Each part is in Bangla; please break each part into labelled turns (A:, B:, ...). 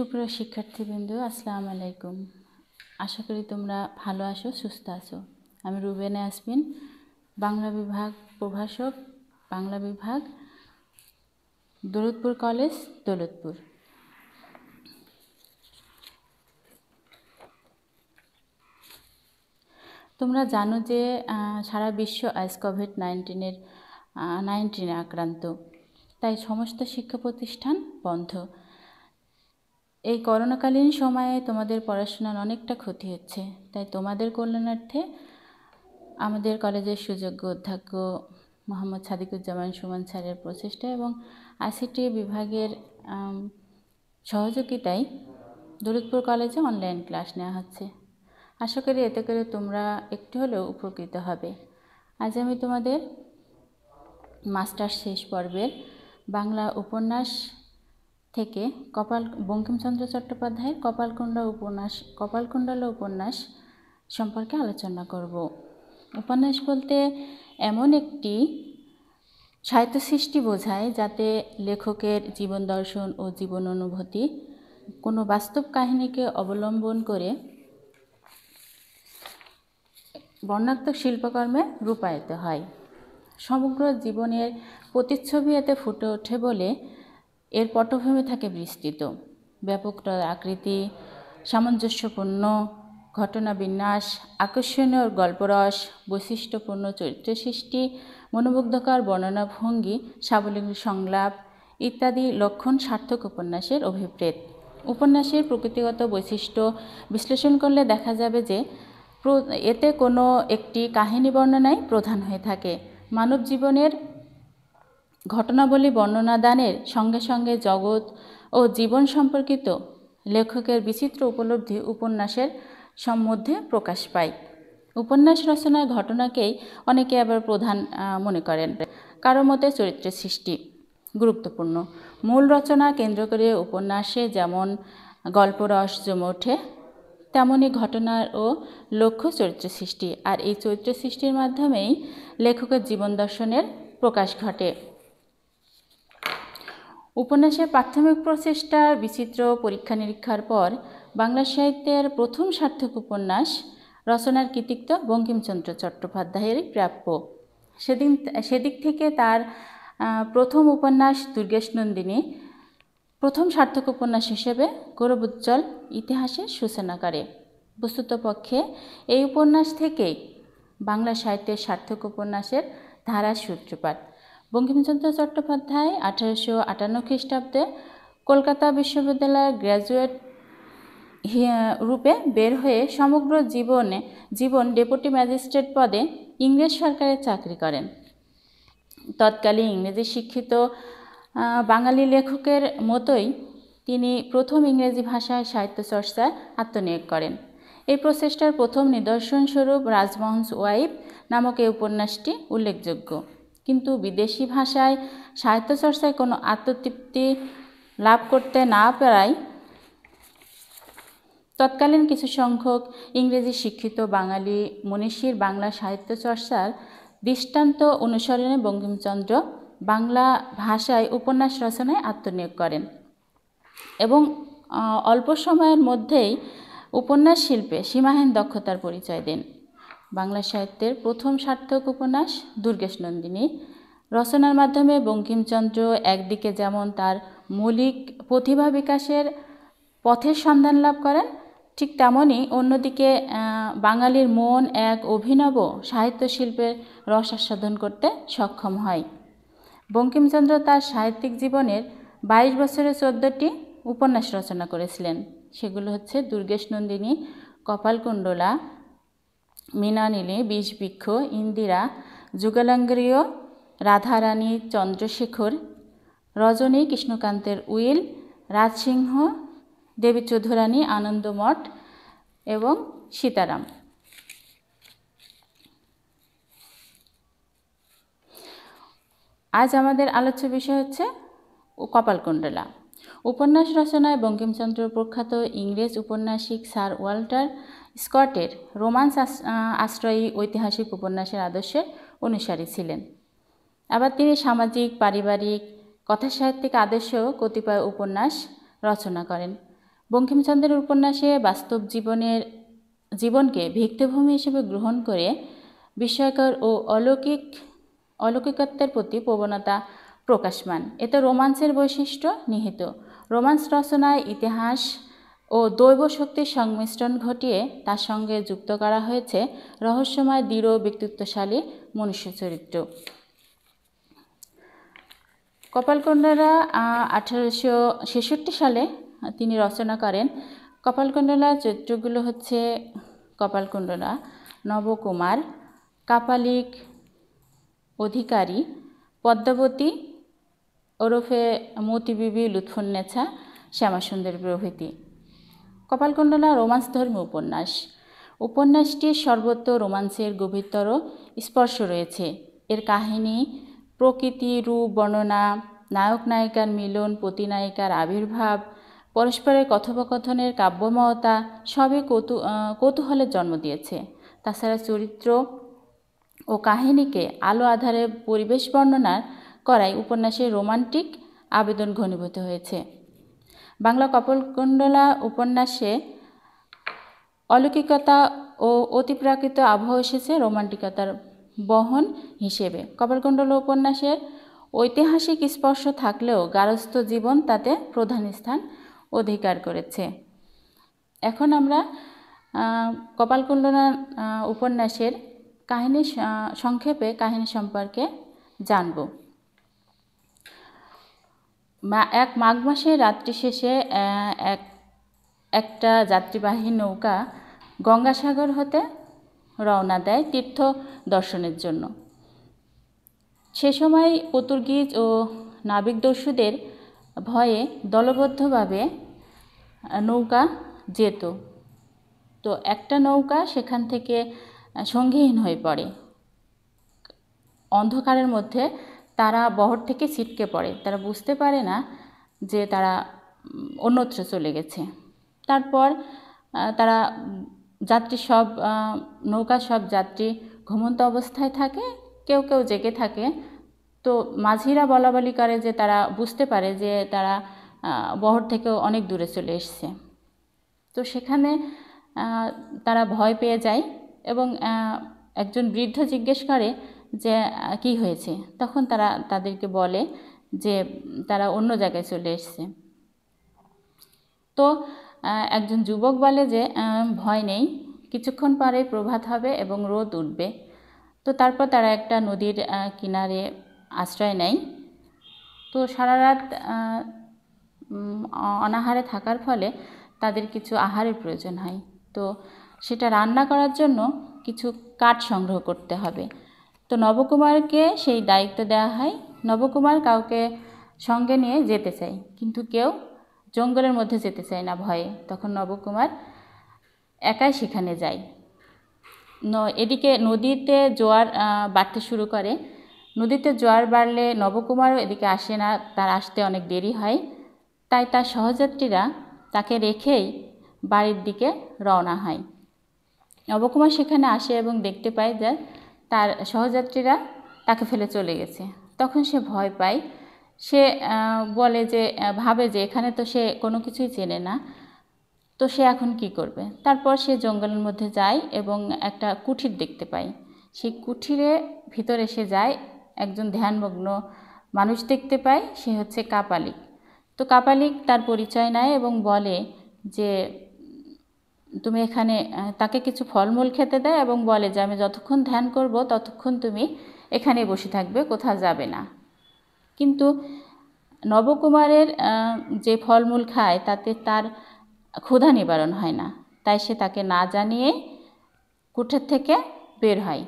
A: সুপ্রিয় শিক্ষার্থীবৃন্দ আসসালামু আলাইকুম আশা করি তোমরা ভালো আছো সুস্থ আছো আমি রুবেনা আসমিন বাংলা বিভাগ প্রভাষক বাংলা বিভাগ দৌলতপুর কলেজ দৌলতপুর তোমরা জানো যে সারা বিশ্ব আজ কোভিড নাইন্টিনের নাইন্টিনে আক্রান্ত তাই সমস্ত শিক্ষা প্রতিষ্ঠান বন্ধ এই করোনাকালীন সময়ে তোমাদের পড়াশোনার অনেকটা ক্ষতি হচ্ছে তাই তোমাদের কল্যাণার্থে আমাদের কলেজের সুযোগ্য অধ্যক্ষ মোহাম্মদ সাদিকুজ্জামান সুমন স্যারের প্রচেষ্টা এবং আইসিটি বিভাগের সহযোগিতায় দুরুদপুর কলেজে অনলাইন ক্লাস নেওয়া হচ্ছে আশা করি এতে করে তোমরা একটু হলেও উপকৃত হবে আজ আমি তোমাদের মাস্টার শেষ পর্বের বাংলা উপন্যাস থেকে কপাল বঙ্কিমচন্দ্র চট্টোপাধ্যায়ের কপালকুণ্ডা উপন্যাস কপালকুণ্ডলা উপন্যাস সম্পর্কে আলোচনা করব উপন্যাস বলতে এমন একটি সাহিত্য সৃষ্টি বোঝায় যাতে লেখকের জীবন দর্শন ও জীবন অনুভূতি কোনো বাস্তব কাহিনীকে অবলম্বন করে বর্ণাত্মক শিল্পকর্মে রূপায়িত হয় সমগ্র জীবনের প্রতিচ্ছবি এতে ফুটে ওঠে বলে এর পটভূমি থাকে বিস্তৃত ব্যাপকতার আকৃতি সামঞ্জস্যপূর্ণ ঘটনা বিন্যাস আকর্ষণীয় গল্পরস বৈশিষ্ট্যপূর্ণ চরিত্র সৃষ্টি মনোমুগ্ধকর বর্ণনা ভঙ্গি সাবলীল সংলাপ ইত্যাদি লক্ষণ সার্থক উপন্যাসের অভিপ্রেত উপন্যাসের প্রকৃতিগত বৈশিষ্ট্য বিশ্লেষণ করলে দেখা যাবে যে এতে কোনো একটি কাহিনী বর্ণনাই প্রধান হয়ে থাকে মানব জীবনের ঘটনাবলী বর্ণনা দানের সঙ্গে সঙ্গে জগৎ ও জীবন সম্পর্কিত লেখকের বিচিত্র উপলব্ধি উপন্যাসের সম্বন্ধে প্রকাশ পায় উপন্যাস রচনার ঘটনাকেই অনেকে আবার প্রধান মনে করেন কারো মতে চরিত্রের সৃষ্টি গুরুত্বপূর্ণ মূল রচনা কেন্দ্র করে উপন্যাসে যেমন গল্পরস জমে ওঠে তেমনই ঘটনার ও লক্ষ্য চরিত্র সৃষ্টি আর এই চরিত্র সৃষ্টির মাধ্যমেই লেখকের জীবন দর্শনের প্রকাশ ঘটে উপন্যাসের প্রাথমিক প্রচেষ্টার বিচিত্র পরীক্ষা নিরীক্ষার পর বাংলা সাহিত্যের প্রথম সার্থক উপন্যাস রচনার কৃতিত্ব বঙ্কিমচন্দ্র চট্টোপাধ্যায়ের প্রাপ্য সেদিন সেদিক থেকে তার প্রথম উপন্যাস দুর্গেশ নন্দিনী প্রথম সার্থক উপন্যাস হিসেবে গৌরবোজ্জ্বল ইতিহাসের সূচনা করে বস্তুতপক্ষে এই উপন্যাস থেকেই বাংলা সাহিত্যের সার্থক উপন্যাসের ধারার সূত্রপাত বঙ্কিমচন্দ্র চট্টোপাধ্যায় আঠারোশো আটান্ন খ্রিস্টাব্দে কলকাতা বিশ্ববিদ্যালয়ের গ্র্যাজুয়েট রূপে বের হয়ে সমগ্র জীবনে জীবন ডেপুটি ম্যাজিস্ট্রেট পদে ইংরেজ সরকারের চাকরি করেন তৎকালীন ইংরেজি শিক্ষিত বাঙালি লেখকের মতোই তিনি প্রথম ইংরেজি ভাষায় সাহিত্য চর্চায় আত্মনিয়োগ করেন এই প্রচেষ্টার প্রথম নিদর্শনস্বরূপ রাজমোহনস ওয়াইফ নামক এই উপন্যাসটি উল্লেখযোগ্য কিন্তু বিদেশি ভাষায় সাহিত্যচর্চায় কোনো আত্মতৃপ্তি লাভ করতে না পারায় তৎকালীন কিছু সংখ্যক ইংরেজি শিক্ষিত বাঙালি মনীষীর বাংলা সাহিত্য চর্চার দৃষ্টান্ত অনুসরণে বঙ্কিমচন্দ্র বাংলা ভাষায় উপন্যাস রচনায় আত্মনিয়োগ করেন এবং অল্প সময়ের মধ্যেই উপন্যাস শিল্পে সীমাহীন দক্ষতার পরিচয় দেন বাংলা সাহিত্যের প্রথম সার্থক উপন্যাস দুর্গেশ নন্দিনী রচনার মাধ্যমে বঙ্কিমচন্দ্র একদিকে যেমন তার মৌলিক প্রতিভা বিকাশের পথের সন্ধান লাভ করেন ঠিক তেমনই অন্যদিকে বাঙালির মন এক অভিনব সাহিত্য শিল্পের রস আস্বাদন করতে সক্ষম হয় বঙ্কিমচন্দ্র তার সাহিত্যিক জীবনের ২২ বছরে চোদ্দটি উপন্যাস রচনা করেছিলেন সেগুলো হচ্ছে দুর্গেশ নন্দিনী কপালকুণ্ডলা বিষ বিষবৃক্ষ ইন্দিরা যুগলাঙ্গরীয় রাধারানী চন্দ্রশেখর রজনী কৃষ্ণকান্তের উইল রাজসিংহ দেবী চৌধুরানী আনন্দমঠ এবং সীতারাম আজ আমাদের আলোচ্য বিষয় হচ্ছে কপালকুণ্ডলা উপন্যাস রচনায় বঙ্কিমচন্দ্র প্রখ্যাত ইংরেজ উপন্যাসিক স্যার ওয়াল্টার স্কটের রোমান্স আশ্রয়ী ঐতিহাসিক উপন্যাসের আদর্শের অনুসারী ছিলেন আবার তিনি সামাজিক পারিবারিক কথাসাহিত্যিক আদর্শেও কতিপয় উপন্যাস রচনা করেন বঙ্কিমচন্দ্রের উপন্যাসে বাস্তব জীবনের জীবনকে ভিত্তিভূমি হিসেবে গ্রহণ করে বিস্ময়কর ও অলৌকিক অলৌকিকত্বের প্রতি প্রবণতা প্রকাশমান এতে রোমান্সের বৈশিষ্ট্য নিহিত রোমান্স রচনায় ইতিহাস ও দৈব শক্তির সংমিশ্রণ ঘটিয়ে তার সঙ্গে যুক্ত করা হয়েছে রহস্যময় দৃঢ় ব্যক্তিত্বশালী মনুষ্য চরিত্র কপালকুণ্ডলা আঠারোশো ছেষট্টি সালে তিনি রচনা করেন কপালকুণ্ডলা চরিত্রগুলো হচ্ছে কপালকুণ্ডলা নবকুমার কাপালিক অধিকারী পদ্মাবতী ওরফে মতিবিবি লুৎফুন্নেছা শ্যামাসুন্দর প্রভৃতি কপালকুণ্ডলা রোমান্সধর্মী উপন্যাস উপন্যাসটির সর্বত্র রোমান্সের গভীরতর স্পর্শ রয়েছে এর কাহিনী প্রকৃতি রূপ বর্ণনা নায়ক নায়িকার মিলন প্রতিনায়িকার আবির্ভাব পরস্পরের কথোপকথনের কাব্যময়তা সবই কৌতু কৌতূহলের জন্ম দিয়েছে তাছাড়া চরিত্র ও কাহিনীকে আলো আধারে পরিবেশ বর্ণনার করায় উপন্যাসের রোমান্টিক আবেদন ঘনীভূত হয়েছে বাংলা কপলকুণ্ডলা উপন্যাসে অলৌকিকতা ও অতিপ্রাকৃত আবহ এসেছে রোমান্টিকতার বহন হিসেবে কপালকুণ্ডলা উপন্যাসের ঐতিহাসিক স্পর্শ থাকলেও গারস্থ জীবন তাতে প্রধান স্থান অধিকার করেছে এখন আমরা কপালকুণ্ডলা উপন্যাসের কাহিনী সংক্ষেপে কাহিনী সম্পর্কে জানব এক মাঘ মাসে রাত্রি শেষে এক একটা যাত্রীবাহী নৌকা গঙ্গাসাগর হতে রওনা দেয় তীর্থ দর্শনের জন্য সে সময় পর্তুগিজ ও নাবিক দস্যুদের ভয়ে দলবদ্ধভাবে নৌকা যেত তো একটা নৌকা সেখান থেকে সঙ্গীহীন হয়ে পড়ে অন্ধকারের মধ্যে তারা বহর থেকে ছিটকে পড়ে তারা বুঝতে পারে না যে তারা অন্যত্র চলে গেছে তারপর তারা যাত্রী সব নৌকা সব যাত্রী ঘুমন্ত অবস্থায় থাকে কেউ কেউ জেগে থাকে তো মাঝিরা বলাবলি করে যে তারা বুঝতে পারে যে তারা বহর থেকে অনেক দূরে চলে এসছে তো সেখানে তারা ভয় পেয়ে যায় এবং একজন বৃদ্ধ জিজ্ঞেস করে যে কি হয়েছে তখন তারা তাদেরকে বলে যে তারা অন্য জায়গায় চলে এসছে তো একজন যুবক বলে যে ভয় নেই কিছুক্ষণ পরে প্রভাত হবে এবং রোদ উঠবে তো তারপর তারা একটা নদীর কিনারে আশ্রয় নেয় তো সারা রাত অনাহারে থাকার ফলে তাদের কিছু আহারের প্রয়োজন হয় তো সেটা রান্না করার জন্য কিছু কাঠ সংগ্রহ করতে হবে তো নবকুমারকে সেই দায়িত্ব দেওয়া হয় নবকুমার কাউকে সঙ্গে নিয়ে যেতে চায় কিন্তু কেউ জঙ্গলের মধ্যে যেতে চায় না ভয়ে তখন নবকুমার একাই সেখানে যায় এদিকে নদীতে জোয়ার বাড়তে শুরু করে নদীতে জোয়ার বাড়লে নবকুমারও এদিকে আসে না তার আসতে অনেক দেরি হয় তাই তার সহযাত্রীরা তাকে রেখেই বাড়ির দিকে রওনা হয় নবকুমার সেখানে আসে এবং দেখতে পায় যে তার সহযাত্রীরা তাকে ফেলে চলে গেছে তখন সে ভয় পায় সে বলে যে ভাবে যে এখানে তো সে কোনো কিছুই চেনে না তো সে এখন কি করবে তারপর সে জঙ্গলের মধ্যে যায় এবং একটা কুঠির দেখতে পায় সেই কুঠিরে ভিতরে সে যায় একজন ধ্যানমগ্ন মানুষ দেখতে পায় সে হচ্ছে কাপালিক তো কাপালিক তার পরিচয় নেয় এবং বলে যে তুমি এখানে তাকে কিছু ফলমূল খেতে দেয় এবং বলে যে আমি যতক্ষণ ধ্যান করব ততক্ষণ তুমি এখানে বসে থাকবে কোথাও যাবে না কিন্তু নবকুমারের যে ফলমূল খায় তাতে তার ক্ষুধা নিবারণ হয় না তাই সে তাকে না জানিয়ে কুঠের থেকে বের হয়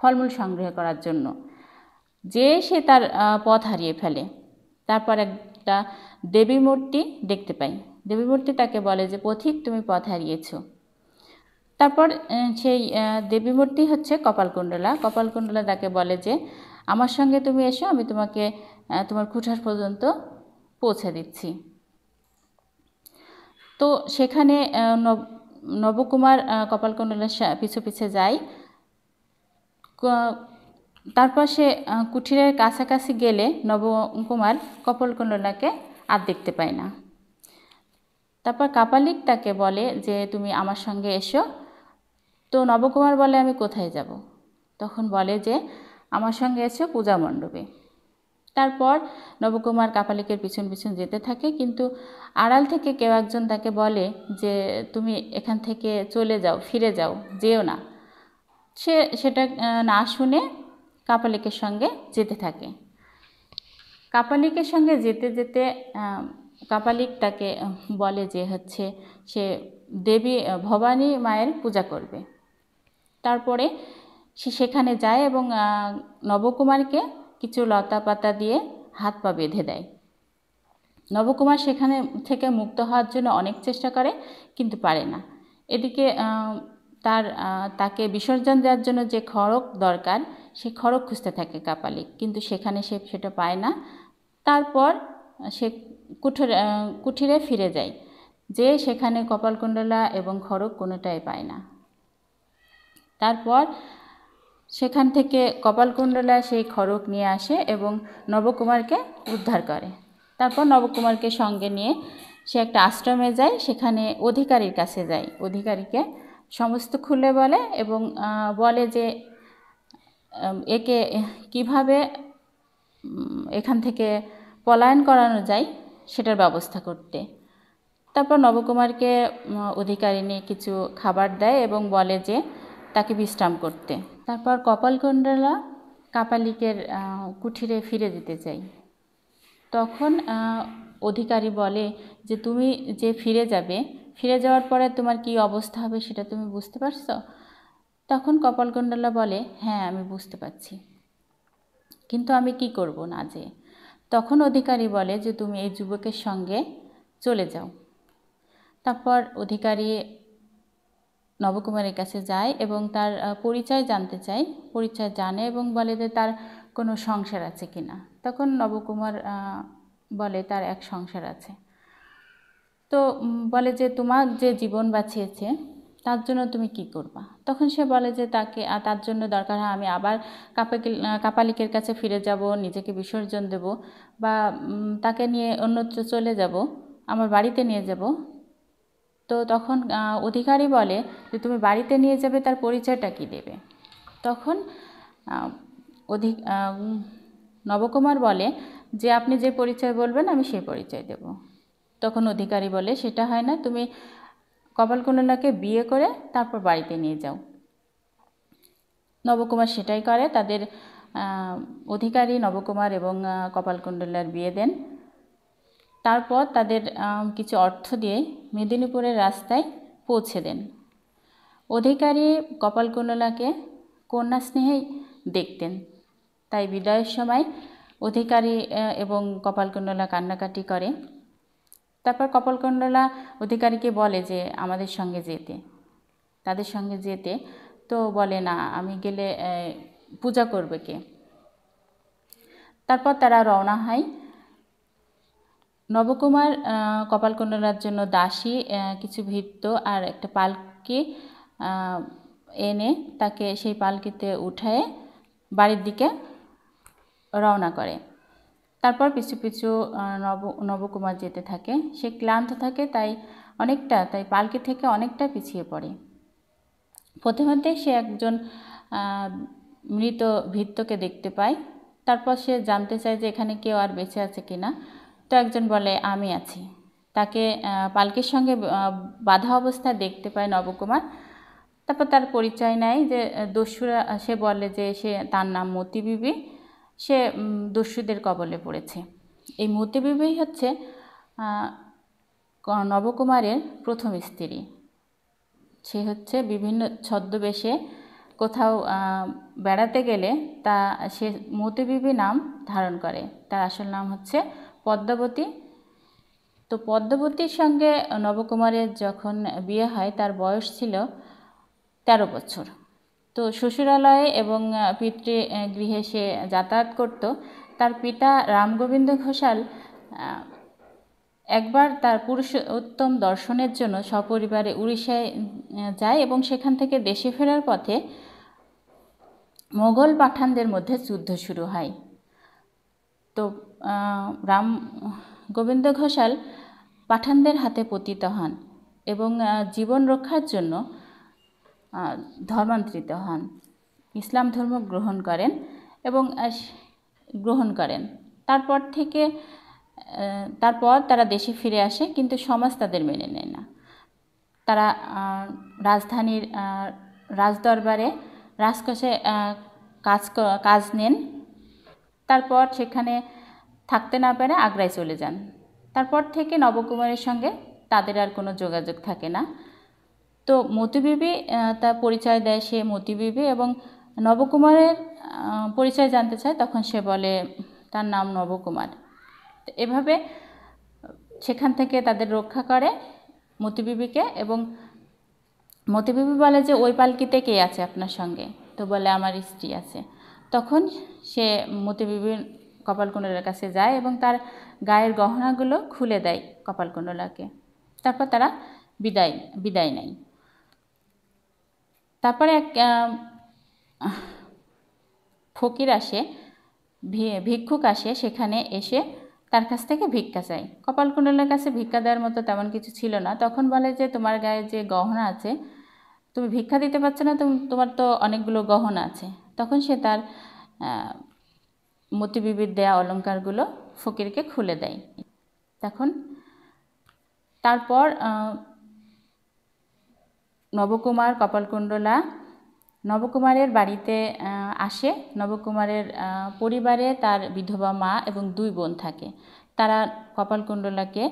A: ফলমূল সংগ্রহ করার জন্য যে সে তার পথ হারিয়ে ফেলে তারপর একটা দেবী মূর্তি দেখতে পাই দেবীমূর্তি তাকে বলে যে পথিক তুমি পথ হারিয়েছ তারপর সেই দেবীমূর্তি হচ্ছে কপালকুণ্ডলা কপালকুণ্ডলা তাকে বলে যে আমার সঙ্গে তুমি এসো আমি তোমাকে তোমার কুঠার পর্যন্ত পৌঁছে দিচ্ছি তো সেখানে নবকুমার কপালকুণ্ডলার পিছু পিছে যায় তারপর সে কুঠিরের কাছাকাছি গেলে নবকুমার কপালকুণ্ডলাকে আর দেখতে পায় না তারপর কাপালিক তাকে বলে যে তুমি আমার সঙ্গে এসো তো নবকুমার বলে আমি কোথায় যাব তখন বলে যে আমার সঙ্গে এসো পূজা মণ্ডপে তারপর নবকুমার কাপালিকের পিছন পিছন যেতে থাকে কিন্তু আড়াল থেকে কেউ একজন তাকে বলে যে তুমি এখান থেকে চলে যাও ফিরে যাও যেও না সে সেটা না শুনে কাপালিকের সঙ্গে যেতে থাকে কাপালিকের সঙ্গে যেতে যেতে কাপালিক তাকে বলে যে হচ্ছে সে দেবী ভবানী মায়ের পূজা করবে তারপরে সে সেখানে যায় এবং নবকুমারকে কিছু লতা পাতা দিয়ে হাত পা বেঁধে দেয় নবকুমার সেখানে থেকে মুক্ত হওয়ার জন্য অনেক চেষ্টা করে কিন্তু পারে না এদিকে তার তাকে বিসর্জন দেওয়ার জন্য যে খড়ক দরকার সে খড়ক খুঁজতে থাকে কাপালিক কিন্তু সেখানে সে সেটা পায় না তারপর সে কুঠির কুঠিরে ফিরে যায় যে সেখানে কপালকুণ্ডলা এবং খড়গ কোনোটাই পায় না তারপর সেখান থেকে কপালকুণ্ডলা সেই খড়গ নিয়ে আসে এবং নবকুমারকে উদ্ধার করে তারপর নবকুমারকে সঙ্গে নিয়ে সে একটা আশ্রমে যায় সেখানে অধিকারীর কাছে যায় অধিকারীকে সমস্ত খুলে বলে এবং বলে যে একে কিভাবে এখান থেকে পলায়ন করানো যায় সেটার ব্যবস্থা করতে তারপর নবকুমারকে অধিকারিণী কিছু খাবার দেয় এবং বলে যে তাকে বিশ্রাম করতে তারপর কপালকুণ্ডলা কাপালিকের কুঠিরে ফিরে যেতে চাই তখন অধিকারী বলে যে তুমি যে ফিরে যাবে ফিরে যাওয়ার পরে তোমার কি অবস্থা হবে সেটা তুমি বুঝতে পারছো তখন কপালকুণ্ডলা বলে হ্যাঁ আমি বুঝতে পারছি কিন্তু আমি কি করব না যে তখন অধিকারী বলে যে তুমি এই যুবকের সঙ্গে চলে যাও তারপর অধিকারী নবকুমারের কাছে যায় এবং তার পরিচয় জানতে চায় পরিচয় জানে এবং বলে যে তার কোনো সংসার আছে কি না তখন নবকুমার বলে তার এক সংসার আছে তো বলে যে তোমার যে জীবন বাঁচিয়েছে তার জন্য তুমি কি করবা তখন সে বলে যে তাকে তার জন্য দরকার হয় আমি আবার কাপাকি কাপালিকের কাছে ফিরে যাব নিজেকে বিসর্জন দেব বা তাকে নিয়ে অন্যত্র চলে যাব আমার বাড়িতে নিয়ে যাব তো তখন অধিকারী বলে যে তুমি বাড়িতে নিয়ে যাবে তার পরিচয়টা কি দেবে তখন অধিক নবকুমার বলে যে আপনি যে পরিচয় বলবেন আমি সেই পরিচয় দেব তখন অধিকারী বলে সেটা হয় না তুমি কপালকুণ্ডলাকে বিয়ে করে তারপর বাড়িতে নিয়ে যাও নবকুমার সেটাই করে তাদের অধিকারী নবকুমার এবং কপালকুণ্ডলার বিয়ে দেন তারপর তাদের কিছু অর্থ দিয়ে মেদিনীপুরের রাস্তায় পৌঁছে দেন অধিকারী কপালকুণ্ডলাকে কন্যা স্নেহেই দেখতেন তাই বিদায়ের সময় অধিকারী এবং কপালকুণ্ডলা কান্নাকাটি করে তারপর কপালকুণ্ডলা অধিকারীকে বলে যে আমাদের সঙ্গে যেতে তাদের সঙ্গে যেতে তো বলে না আমি গেলে পূজা করবে কে তারপর তারা রওনা হয় নবকুমার কপালকুণ্ডলার জন্য দাসী কিছু ভিত্ত আর একটা পালকি এনে তাকে সেই পালকিতে উঠায় বাড়ির দিকে রওনা করে তারপর পিছু পিছু নব নবকুমার যেতে থাকে সে ক্লান্ত থাকে তাই অনেকটা তাই পালকি থেকে অনেকটা পিছিয়ে পড়ে প্রথমতে সে একজন মৃত ভৃত্যকে দেখতে পায় তারপর সে জানতে চায় যে এখানে কেউ আর বেঁচে আছে কিনা তো একজন বলে আমি আছি তাকে পালকির সঙ্গে বাধা অবস্থায় দেখতে পায় নবকুমার তারপর তার পরিচয় নেয় যে দস্যুরা সে বলে যে সে তার নাম মতিবিবি সে দস্যুদের কবলে পড়েছে এই মূর্তিবিবাহী হচ্ছে নবকুমারের প্রথম স্ত্রী সে হচ্ছে বিভিন্ন ছদ্মবেশে কোথাও বেড়াতে গেলে তা সে মতিবিবি নাম ধারণ করে তার আসল নাম হচ্ছে পদ্মাবতী তো পদ্মাবতীর সঙ্গে নবকুমারের যখন বিয়ে হয় তার বয়স ছিল তেরো বছর তো শ্বশুরালয়ে এবং পিতৃ গৃহে সে যাতায়াত করত তার পিতা রামগোবিন্দ ঘোষাল একবার তার পুরুষ উত্তম দর্শনের জন্য সপরিবারে উড়িষ্যায় যায় এবং সেখান থেকে দেশে ফেরার পথে মোগল পাঠানদের মধ্যে যুদ্ধ শুরু হয় তো রাম গোবিন্দ ঘোষাল পাঠানদের হাতে পতিত হন এবং জীবন রক্ষার জন্য ধর্মান্তরিত হন ইসলাম ধর্ম গ্রহণ করেন এবং গ্রহণ করেন তারপর থেকে তারপর তারা দেশে ফিরে আসে কিন্তু সমাজ তাদের মেনে নেয় না তারা রাজধানীর রাজদরবারে রাজকোষে কাজ কাজ নেন তারপর সেখানে থাকতে না পেরে আগ্রায় চলে যান তারপর থেকে নবকুমারের সঙ্গে তাদের আর কোনো যোগাযোগ থাকে না তো মতিবিবি তার পরিচয় দেয় সে মতিবিবি এবং নবকুমারের পরিচয় জানতে চায় তখন সে বলে তার নাম নবকুমার এভাবে সেখান থেকে তাদের রক্ষা করে মতিবিবিকে এবং মতিবিবি বলে যে ওই পালকিতে কে আছে আপনার সঙ্গে তো বলে আমার স্ত্রী আছে তখন সে মতিবিবির কপালকুণ্ডলার কাছে যায় এবং তার গায়ের গহনাগুলো খুলে দেয় কপালকুণ্ডলাকে তারপর তারা বিদায় বিদায় নেয় তারপরে এক ফকির আসে ভিক্ষুক আসে সেখানে এসে তার কাছ থেকে ভিক্ষা চাই কপালকুণ্ডলের কাছে ভিক্ষা দেওয়ার মতো তেমন কিছু ছিল না তখন বলে যে তোমার গায়ে যে গহনা আছে তুমি ভিক্ষা দিতে পারছো না তুমি তোমার তো অনেকগুলো গহনা আছে তখন সে তার মতিবিবির দেয়া অলঙ্কারগুলো ফকিরকে খুলে দেয় তখন তারপর নবকুমার কপালকুণ্ডলা নবকুমারের বাড়িতে আসে নবকুমারের পরিবারে তার বিধবা মা এবং দুই বোন থাকে তারা কপালকুণ্ডলাকে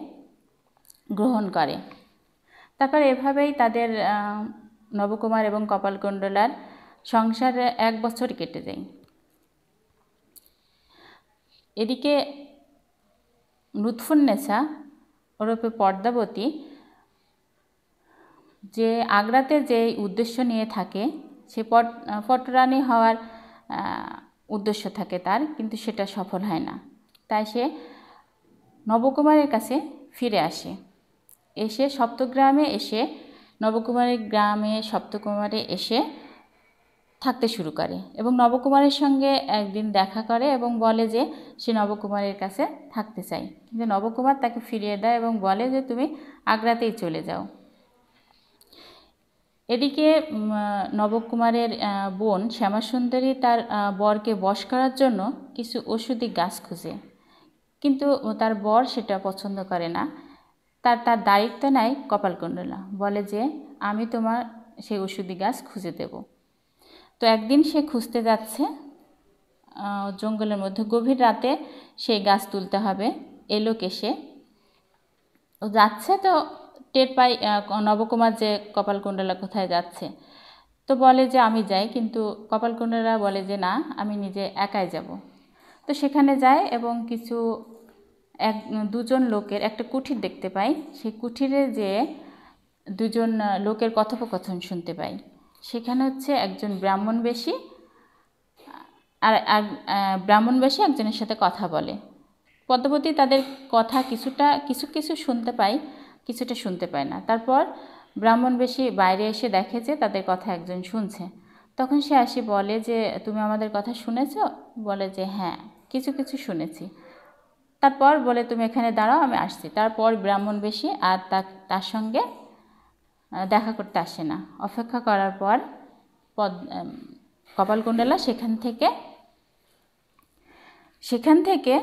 A: গ্রহণ করে তারপর এভাবেই তাদের নবকুমার এবং কপালকুণ্ডলার সংসারে এক বছর কেটে যায় এদিকে লুৎফুন্নেসা ওরূপে পর্দাবতী যে আগ্রাতে যে উদ্দেশ্য নিয়ে থাকে সে পট পটরানি হওয়ার উদ্দেশ্য থাকে তার কিন্তু সেটা সফল হয় না তাই সে নবকুমারের কাছে ফিরে আসে এসে সপ্তগ্রামে এসে নবকুমারের গ্রামে সপ্তকুমারে এসে থাকতে শুরু করে এবং নবকুমারের সঙ্গে একদিন দেখা করে এবং বলে যে সে নবকুমারের কাছে থাকতে চাই কিন্তু নবকুমার তাকে ফিরিয়ে দেয় এবং বলে যে তুমি আগ্রাতেই চলে যাও এদিকে নবকুমারের বোন শ্যামাসুন্দরী তার বরকে বশ করার জন্য কিছু ওষুধি গাছ খুঁজে কিন্তু তার বর সেটা পছন্দ করে না তার তার দায়িত্ব নেয় কপালকুণ্ডলা বলে যে আমি তোমার সেই ওষুধি গাছ খুঁজে দেব তো একদিন সে খুঁজতে যাচ্ছে জঙ্গলের মধ্যে গভীর রাতে সেই গাছ তুলতে হবে এলো কেসে ও যাচ্ছে তো টের পাই নবকুমার যে কপালকুণ্ডলা কোথায় যাচ্ছে তো বলে যে আমি যাই কিন্তু কপালকুণ্ডলা বলে যে না আমি নিজে একাই যাব তো সেখানে যায় এবং কিছু এক দুজন লোকের একটা কুঠির দেখতে পাই সেই কুঠিরে যে দুজন লোকের কথোপকথন শুনতে পাই সেখানে হচ্ছে একজন ব্রাহ্মণ বেশি আর ব্রাহ্মণ বেশি একজনের সাথে কথা বলে পদ্মপতি তাদের কথা কিছুটা কিছু কিছু শুনতে পাই কিছুটা শুনতে পায় না তারপর ব্রাহ্মণ বেশি বাইরে এসে দেখে যে তাদের কথা একজন শুনছে তখন সে আসি বলে যে তুমি আমাদের কথা শুনেছ বলে যে হ্যাঁ কিছু কিছু শুনেছি তারপর বলে তুমি এখানে দাঁড়াও আমি আসছি তারপর ব্রাহ্মণ বেশি আর তার সঙ্গে দেখা করতে আসে না অপেক্ষা করার পর পদ কপালকুণ্ডলা সেখান থেকে সেখান থেকে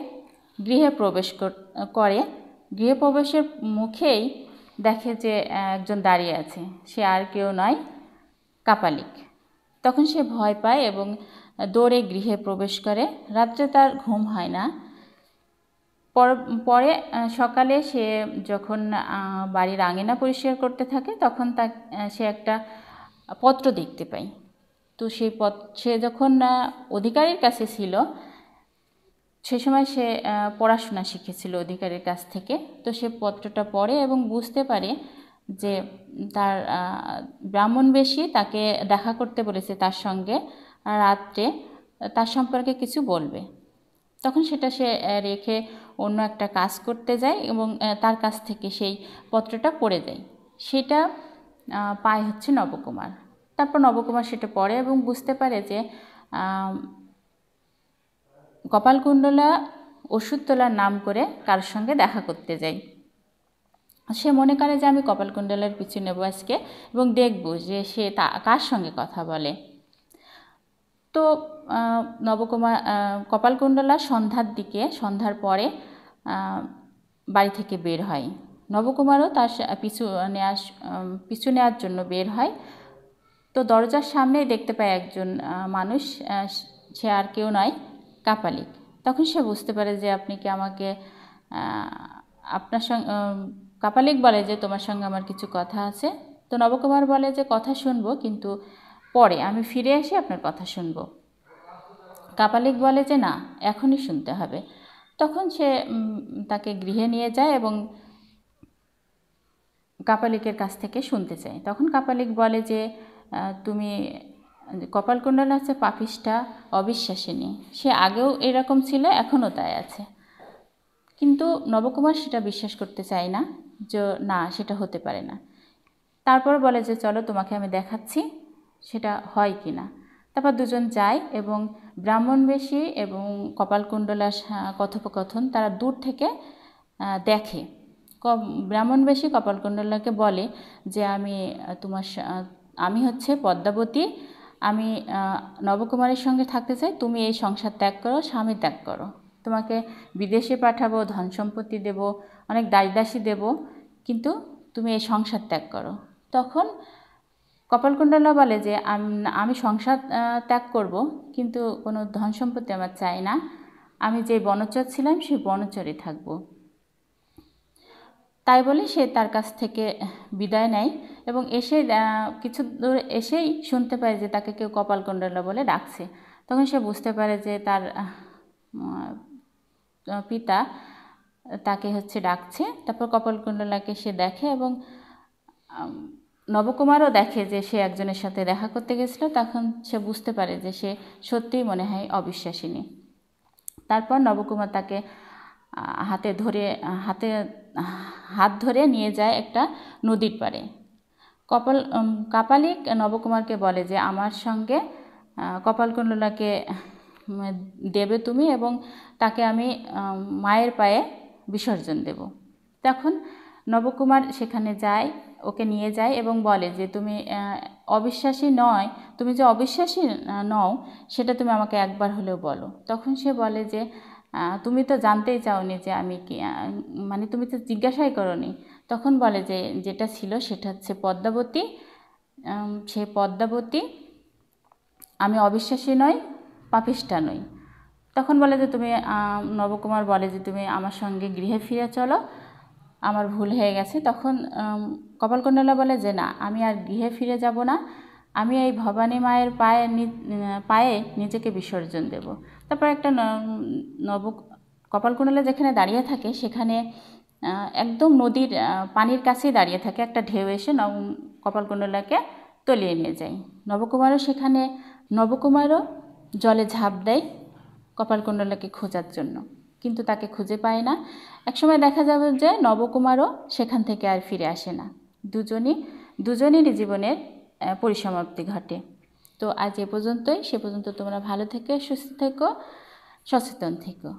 A: গৃহে প্রবেশ করে গৃহপ্রবেশের মুখেই দেখে যে একজন দাঁড়িয়ে আছে সে আর কেউ নয় কাপালিক তখন সে ভয় পায় এবং দৌড়ে গৃহে প্রবেশ করে রাত্রে তার ঘুম হয় না পরে সকালে সে যখন বাড়ির আঙিনা পরিষ্কার করতে থাকে তখন তা সে একটা পত্র দেখতে পায় তো সেই পত সে যখন অধিকারীর কাছে ছিল সে সময় সে পড়াশোনা শিখেছিল অধিকারের কাছ থেকে তো সে পত্রটা পড়ে এবং বুঝতে পারে যে তার ব্রাহ্মণ বেশি তাকে দেখা করতে বলেছে তার সঙ্গে রাত্রে তার সম্পর্কে কিছু বলবে তখন সেটা সে রেখে অন্য একটা কাজ করতে যায় এবং তার কাছ থেকে সেই পত্রটা পড়ে যায় সেটা পায় হচ্ছে নবকুমার তারপর নবকুমার সেটা পড়ে এবং বুঝতে পারে যে কপালকুণ্ডলা ওষুধ তোলার নাম করে কারোর সঙ্গে দেখা করতে যাই সে মনে করে যে আমি কপালকুণ্ডলার পিছু নেব আজকে এবং দেখব যে সে তা কার সঙ্গে কথা বলে তো নবকুমার কপালকুণ্ডলা সন্ধ্যার দিকে সন্ধ্যার পরে বাড়ি থেকে বের হয় নবকুমারও তার পিছু নেওয়ার পিছু নেওয়ার জন্য বের হয় তো দরজার সামনেই দেখতে পায় একজন মানুষ সে আর কেউ নয় কাপালিক তখন সে বুঝতে পারে যে আপনি কি আমাকে আপনার সঙ্গে কাপালিক বলে যে তোমার সঙ্গে আমার কিছু কথা আছে তো নবকুমার বলে যে কথা শুনবো কিন্তু পরে আমি ফিরে আসি আপনার কথা শুনব কাপালিক বলে যে না এখনই শুনতে হবে তখন সে তাকে গৃহে নিয়ে যায় এবং কাপালিকের কাছ থেকে শুনতে চায় তখন কাপালিক বলে যে তুমি কপালকুণ্ডলা আছে পাপিষ্ঠা অবিশ্বাসিনী সে আগেও এরকম ছিল এখনও তাই আছে কিন্তু নবকুমার সেটা বিশ্বাস করতে চায় না যে না সেটা হতে পারে না তারপর বলে যে চলো তোমাকে আমি দেখাচ্ছি সেটা হয় কি না তারপর দুজন যায় এবং ব্রাহ্মণবেশী এবং কপালকুণ্ডলার কথোপকথন তারা দূর থেকে দেখে ব্রাহ্মণবেশী কপালকুণ্ডলাকে বলে যে আমি তোমার আমি হচ্ছে পদ্মাবতী আমি নবকুমারের সঙ্গে থাকতে চাই তুমি এই সংসার ত্যাগ করো স্বামী ত্যাগ করো তোমাকে বিদেশে পাঠাবো ধন সম্পত্তি দেবো অনেক দাসদাসী দেব কিন্তু তুমি এই সংসার ত্যাগ করো তখন কপালকুণ্ডলা বলে যে আমি সংসার ত্যাগ করব কিন্তু কোনো ধন সম্পত্তি আমার চাই না আমি যে বনচর ছিলাম সেই বনচরে থাকবো তাই বলে সে তার কাছ থেকে বিদায় নেয় এবং এসে কিছু দূর এসেই শুনতে পায় যে তাকে কেউ কপালকুণ্ডলা বলে ডাকছে তখন সে বুঝতে পারে যে তার পিতা তাকে হচ্ছে ডাকছে তারপর কপালকুণ্ডলাকে সে দেখে এবং নবকুমারও দেখে যে সে একজনের সাথে দেখা করতে গেছিলো তখন সে বুঝতে পারে যে সে সত্যিই মনে হয় অবিশ্বাসিনী তারপর নবকুমার তাকে হাতে ধরে হাতে হাত ধরে নিয়ে যায় একটা নদীর পাড়ে কপাল কাপালিক নবকুমারকে বলে যে আমার সঙ্গে কপালকুণ্ডলাকে দেবে তুমি এবং তাকে আমি মায়ের পায়ে বিসর্জন দেব তখন নবকুমার সেখানে যায় ওকে নিয়ে যায় এবং বলে যে তুমি অবিশ্বাসী নয় তুমি যে অবিশ্বাসী নও সেটা তুমি আমাকে একবার হলেও বলো তখন সে বলে যে তুমি তো জানতেই চাওনি যে আমি কি মানে তুমি তো জিজ্ঞাসাই করনি তখন বলে যে যেটা ছিল সেটা হচ্ছে পদ্মাবতী সে পদ্মাবতী আমি অবিশ্বাসী নই পাপিষ্ঠা নই তখন বলে যে তুমি নবকুমার বলে যে তুমি আমার সঙ্গে গৃহে ফিরে চলো আমার ভুল হয়ে গেছে তখন কপালকুণ্ডলা বলে যে না আমি আর গৃহে ফিরে যাব না আমি এই ভবানী মায়ের পায়ে পায়ে নিজেকে বিসর্জন দেব তারপর একটা নব কপালকুণ্ডলা যেখানে দাঁড়িয়ে থাকে সেখানে একদম নদীর পানির কাছেই দাঁড়িয়ে থাকে একটা ঢেউ এসে নব কপালকুণ্ডলাকে তলিয়ে নিয়ে যায় নবকুমারও সেখানে নবকুমারও জলে ঝাঁপ দেয় কপালকুণ্ডলাকে খোঁজার জন্য কিন্তু তাকে খুঁজে পায় না একসময় দেখা যাবে যে নবকুমারও সেখান থেকে আর ফিরে আসে না দুজনই দুজনেরই জীবনের পরিসমাপ্তি ঘটে তো আজ এ পর্যন্তই সে পর্যন্ত তোমরা ভালো থেকো সুস্থ থেকো সচেতন থেকো